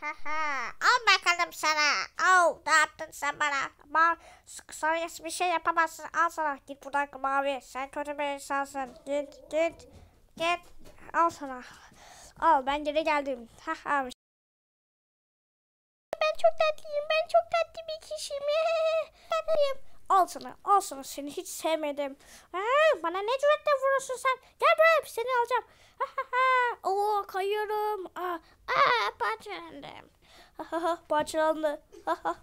Haha. Al bakalım sana. Oh, ne yaptın sen bana? Ma sana bir şey yapamazsın. Al sana. Git buradan mavi. Sen kötü bir insansın. Git git. Git. Al sana. Al ben geri geldim. Haha. ben çok tatlıyım. Ben çok tatlı bir kişiyim. tatlıyım. Al sana. Al sana. Seni hiç sevmedim. Ha, bana ne cüretle vuruyorsun sen? Gel buraya. Seni alacağım. Oo oh, kayıyorum. Aa, ah, aa ah, parçalandım. ha parçalandı.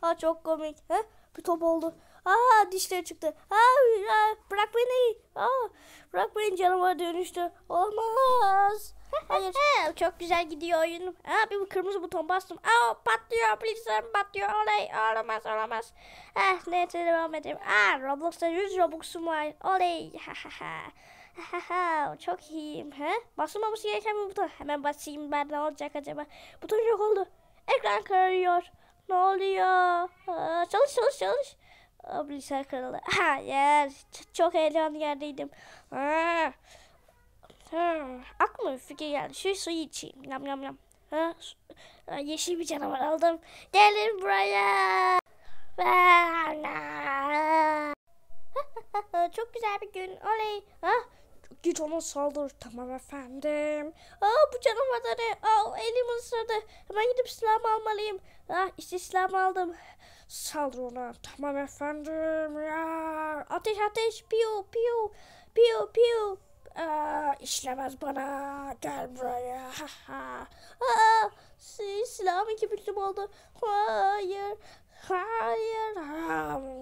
ha çok komik. he Bir top oldu. Aa ah, dişleri çıktı. Aa, bırak beni. Aa, bırak beni canıma dönüştü. Olmaz. Hayır. çok güzel gidiyor oyunum. Aa, bir kırmızı buton bastım. Aa, patlıyor bilgisayarım patlıyor. Olay olamaz olamaz. Ah neyse devam edeyim. Aa, Roblox'ta 100 Robux'um var. Olay. Ha ha ha çok iyiyim. He? Basılmaması gereken bir buton. Hemen basayım ben ne olacak acaba? Buton yok oldu. Ekran kararıyor. Ne oluyor? Aa, çalış çalış çalış. Aa, bilgisayar Ha, Hayır. Ç- çok heyecanlı yerdeydim. Aa. Hmm, aklıma fikir geldi. Şu suyu içeyim. Yam yam yam. Ha, ha, yeşil bir canavar aldım. Gelin buraya. Çok güzel bir gün. Oley. Ha, Git ona saldır tamam efendim. Aa bu canavarları aa elim ısırdı. Hemen gidip silahımı almalıyım. Ah işte silahımı aldım. Saldır ona tamam efendim. Ya. Ateş ateş piu piu piu piu. Aa, işlemez bana gel buraya. Aa, silahım iki büklüm oldu. Hayır hayır. hayır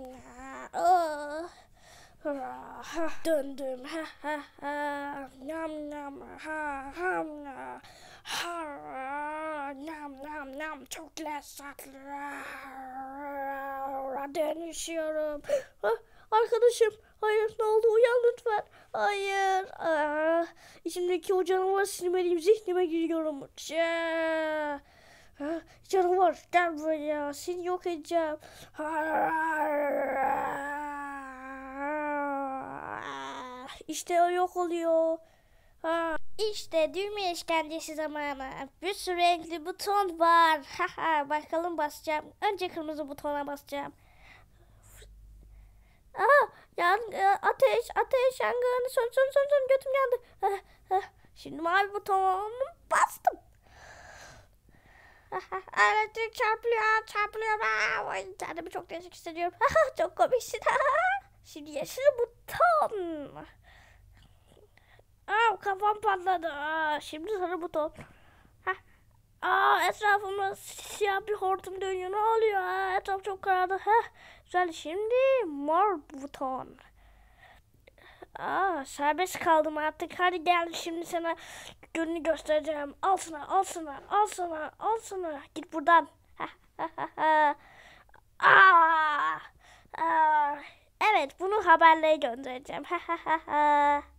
ha dum ha ha ha nam nam ha ha ha ha nam nam nam çok lezzetli dönüşüyorum. Ha, arkadaşım hayır ne oldu uyan lütfen. Hayır. Aa, ah, içimdeki o canavar silmeliyim zihnime giriyorum. Cee. canavar gel buraya seni yok edeceğim. İşte o yok oluyor. Ha. İşte düğme işkencesi zamanı. Bir sürü renkli buton var. Haha bakalım basacağım. Önce kırmızı butona basacağım. Aa, yan, e, ateş, ateş, yangın, son, son, son, son, götüm yandı. Şimdi mavi butonu bastım. Elektrik çarpılıyor, çarpılıyor. Ay, kendimi çok değişik hissediyorum. çok komiksin. Şimdi yeşil buton. Aa kafam patladı. Aa, şimdi sarı buton. Heh. Aa etrafımda siyah bir hortum dönüyor. Ne oluyor? Aa, etraf çok karardı. Heh. Güzel şimdi mor buton. Aa serbest kaldım artık. Hadi gel şimdi sana gününü göstereceğim. Al sana, al sana, al sana, al sana. Git buradan. Aa, aa. Evet bunu haberlere göndereceğim.